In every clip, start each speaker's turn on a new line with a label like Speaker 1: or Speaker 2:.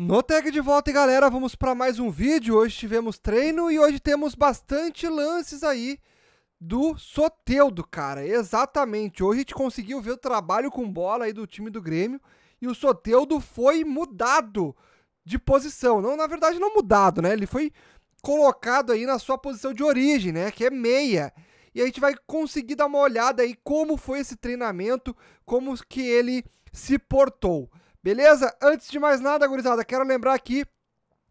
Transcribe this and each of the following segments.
Speaker 1: No tag de volta, galera, vamos para mais um vídeo. Hoje tivemos treino e hoje temos bastante lances aí do Soteudo, cara. Exatamente. Hoje a gente conseguiu ver o trabalho com bola aí do time do Grêmio e o Soteudo foi mudado de posição. Não, na verdade não mudado, né? Ele foi colocado aí na sua posição de origem, né, que é meia. E a gente vai conseguir dar uma olhada aí como foi esse treinamento, como que ele se portou. Beleza? Antes de mais nada, gurizada, quero lembrar aqui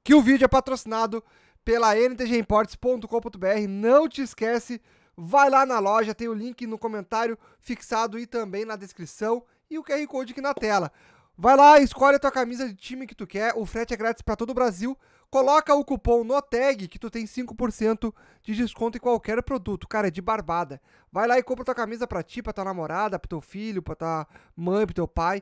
Speaker 1: que o vídeo é patrocinado pela ntgimports.com.br. Não te esquece, vai lá na loja, tem o link no comentário fixado e também na descrição e o QR Code aqui na tela. Vai lá, escolhe a tua camisa de time que tu quer, o frete é grátis para todo o Brasil. Coloca o cupom no tag que tu tem 5% de desconto em qualquer produto, cara, é de barbada. Vai lá e compra tua camisa para ti, para tua namorada, para teu filho, para tua mãe, para teu pai.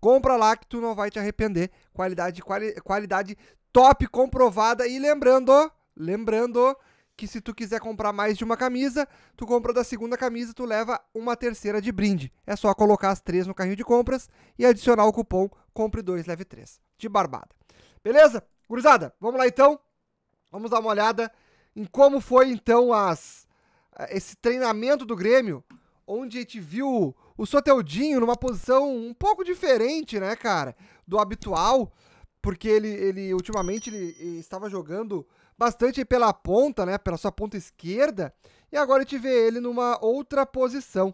Speaker 1: Compra lá que tu não vai te arrepender. Qualidade, quali, qualidade top comprovada. E lembrando, lembrando que se tu quiser comprar mais de uma camisa, tu compra da segunda camisa, tu leva uma terceira de brinde. É só colocar as três no carrinho de compras e adicionar o cupom compre dois leve três de barbada. Beleza? Gurizada, vamos lá então. Vamos dar uma olhada em como foi então as eh, esse treinamento do Grêmio onde a gente viu o Soteldinho numa posição um pouco diferente, né, cara, do habitual, porque ele, ele ultimamente ele, ele estava jogando bastante pela ponta, né, pela sua ponta esquerda, e agora a gente vê ele numa outra posição.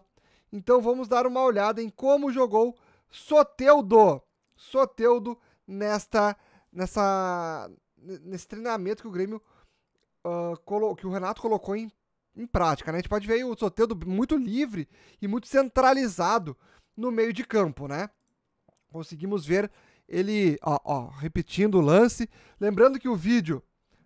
Speaker 1: Então vamos dar uma olhada em como jogou Soteudo, Soteudo nesta nessa nesse treinamento que o Grêmio uh, que o Renato colocou em em prática. Né? A gente pode ver o Soteldo muito livre e muito centralizado no meio de campo, né? Conseguimos ver ele, ó, ó, repetindo o lance. Lembrando que o vídeo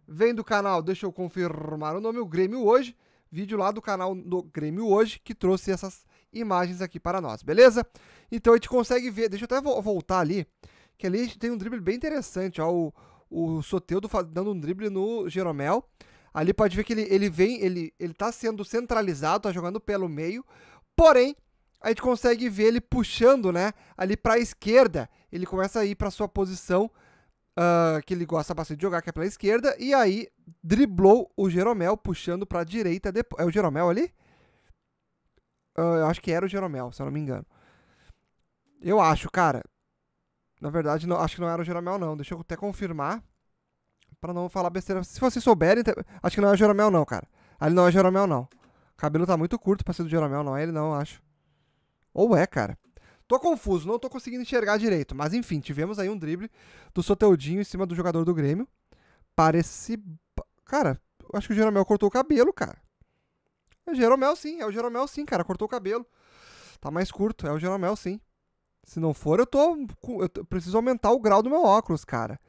Speaker 1: vem do canal, deixa eu confirmar o nome, o Grêmio Hoje. Vídeo lá do canal do Grêmio Hoje, que trouxe essas imagens aqui para nós, beleza? Então a gente consegue ver, deixa eu até voltar ali, que ali a gente tem um drible bem interessante, ó, o, o Soteudo dando um drible no Jeromel. Ali pode ver que ele, ele vem, ele, ele tá sendo centralizado, tá jogando pelo meio, porém, a gente consegue ver ele puxando, né, ali para a esquerda. Ele começa a ir para sua posição uh, que ele gosta bastante de jogar, que é pela esquerda, e aí driblou o Jeromel, puxando para a direita. Depois. É o Jeromel ali? Uh, eu acho que era o Jeromel, se eu não me engano. Eu acho, cara. Na verdade, não, acho que não era o Jeromel, não. Deixa eu até confirmar. Pra não falar besteira. Se vocês souberem, acho que não é o Jeromel, não, cara. Ali ah, não é o Jeromel, não. O cabelo tá muito curto pra ser do Jeromel, não é ele, não, acho. Ou é, cara. Tô confuso, não tô conseguindo enxergar direito. Mas enfim, tivemos aí um drible do Soteudinho em cima do jogador do Grêmio. Parece. Cara, acho que o Jeromel cortou o cabelo, cara. É o Jeromel sim, é o Jeromel sim, cara. Cortou o cabelo. Tá mais curto, é o Jeromel sim. Se não for, eu tô. Eu preciso aumentar o grau do meu óculos, cara.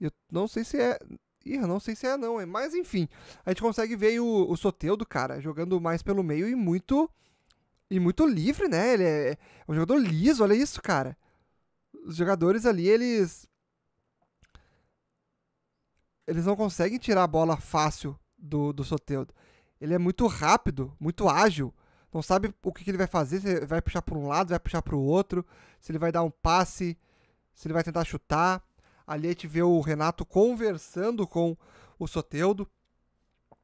Speaker 1: Eu não sei se é. Ih, não sei se é não, é. Mas enfim, a gente consegue ver o, o Soteudo, cara, jogando mais pelo meio e muito. E muito livre, né? Ele é, é um jogador liso, olha isso, cara. Os jogadores ali, eles. Eles não conseguem tirar a bola fácil do, do Soteudo. Ele é muito rápido, muito ágil. Não sabe o que, que ele vai fazer, se ele vai puxar para um lado, vai puxar para o outro, se ele vai dar um passe, se ele vai tentar chutar. Ali a gente vê o Renato conversando com o Soteudo.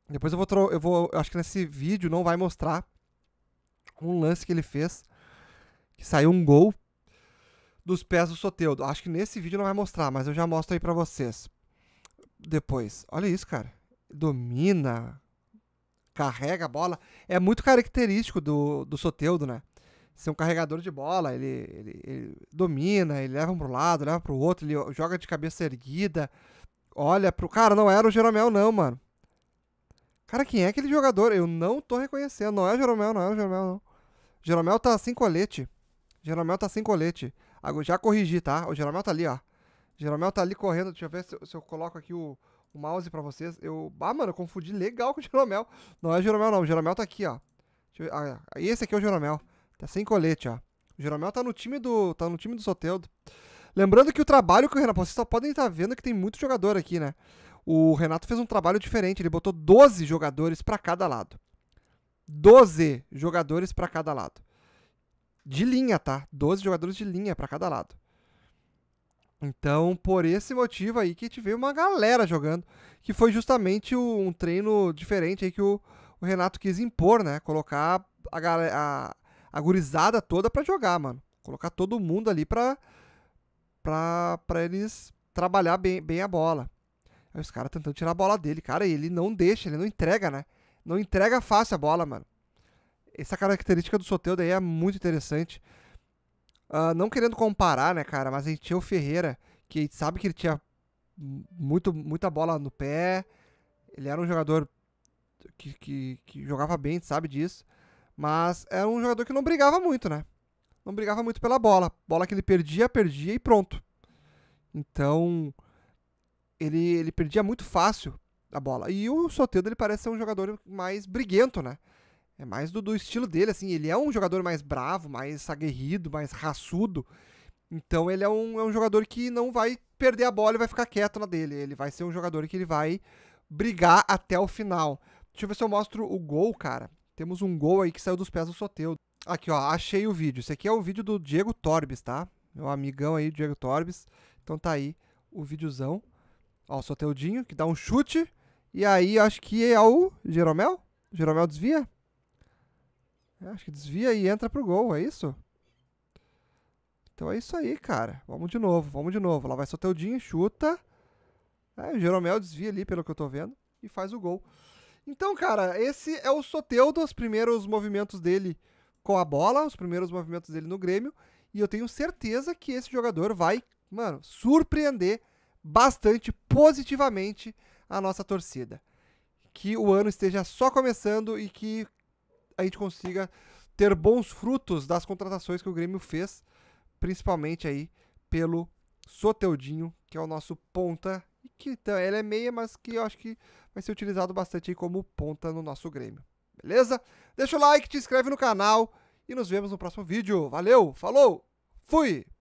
Speaker 1: Depois eu vou, eu vou. Eu acho que nesse vídeo não vai mostrar um lance que ele fez. Que saiu um gol dos pés do Soteudo. Acho que nesse vídeo não vai mostrar, mas eu já mostro aí pra vocês. Depois. Olha isso, cara. Domina. Carrega a bola. É muito característico do, do Soteudo, né? ser um carregador de bola, ele, ele, ele domina, ele leva um lado, leva pro outro, ele joga de cabeça erguida, olha pro. Cara, não era o Jeromel, não, mano. Cara, quem é aquele jogador? Eu não tô reconhecendo. Não é o Jeromel, não é o Jeromel, não. Jeromel tá sem colete. Jeromel tá sem colete. Já corrigi, tá? O Jeromel tá ali, ó. Jeromel tá ali correndo. Deixa eu ver se, eu, se eu coloco aqui o, o, mouse pra vocês. Eu. Ah, mano, eu confundi legal com o Jeromel. Não é o Jeromel, não. O Jeromel tá aqui, ó. Eu... Ah, esse aqui é o Jeromel. Tá sem colete, ó. O Jeromel tá no time do, tá no time do Soteldo. Lembrando que o trabalho que o Renato... Vocês só podem estar tá vendo que tem muito jogador aqui, né? O Renato fez um trabalho diferente. Ele botou 12 jogadores para cada lado. 12 jogadores para cada lado. De linha, tá? 12 jogadores de linha para cada lado. Então, por esse motivo aí que a gente vê uma galera jogando, que foi justamente um treino diferente aí que o, o Renato quis impor, né? Colocar a, a, a gurizada toda para jogar, mano. Colocar todo mundo ali pra, pra, pra eles trabalhar bem, bem a bola. Aí os caras tentando tirar a bola dele, cara, e ele não deixa, ele não entrega, né? Não entrega fácil a bola, mano. Essa característica do Soteldo daí é muito interessante. Uh, não querendo comparar, né, cara, mas a gente tinha o Ferreira, que a gente sabe que ele tinha muito, muita bola no pé, ele era um jogador que, que, que jogava bem, sabe disso. Mas era um jogador que não brigava muito, né? Não brigava muito pela bola. Bola que ele perdia, perdia e pronto. Então, ele, ele perdia muito fácil a bola. E o Soteldo, ele parece ser um jogador mais briguento, né? É mais do, do estilo dele, assim. Ele é um jogador mais bravo, mais aguerrido, mais raçudo. Então, ele é um, é um jogador que não vai perder a bola e vai ficar quieto na dele. Ele vai ser um jogador que ele vai brigar até o final. Deixa eu ver se eu mostro o gol, cara. Temos um gol aí que saiu dos pés do Soteudo. Aqui, ó, achei o vídeo. Esse aqui é o vídeo do Diego Torbes, tá? Meu amigão aí, Diego Torbes. Então tá aí o videozão. Ó, o Soteudinho, que dá um chute. E aí, acho que é o Jeromel. Jeromel desvia. É, acho que desvia e entra pro gol, é isso? Então é isso aí, cara. Vamos de novo, vamos de novo. Lá vai Soteudinho, chuta. É, o Jeromel desvia ali, pelo que eu tô vendo. E faz o gol. Então, cara, esse é o Soteudo, os primeiros movimentos dele com a bola, os primeiros movimentos dele no Grêmio, e eu tenho certeza que esse jogador vai, mano, surpreender bastante positivamente a nossa torcida. Que o ano esteja só começando e que a gente consiga ter bons frutos das contratações que o Grêmio fez, principalmente aí pelo Soteudinho, que é o nosso ponta e que então, ela é meia, mas que eu acho que vai ser utilizado bastante como ponta no nosso Grêmio. Beleza? Deixa o like, te inscreve no canal e nos vemos no próximo vídeo. Valeu, falou, fui!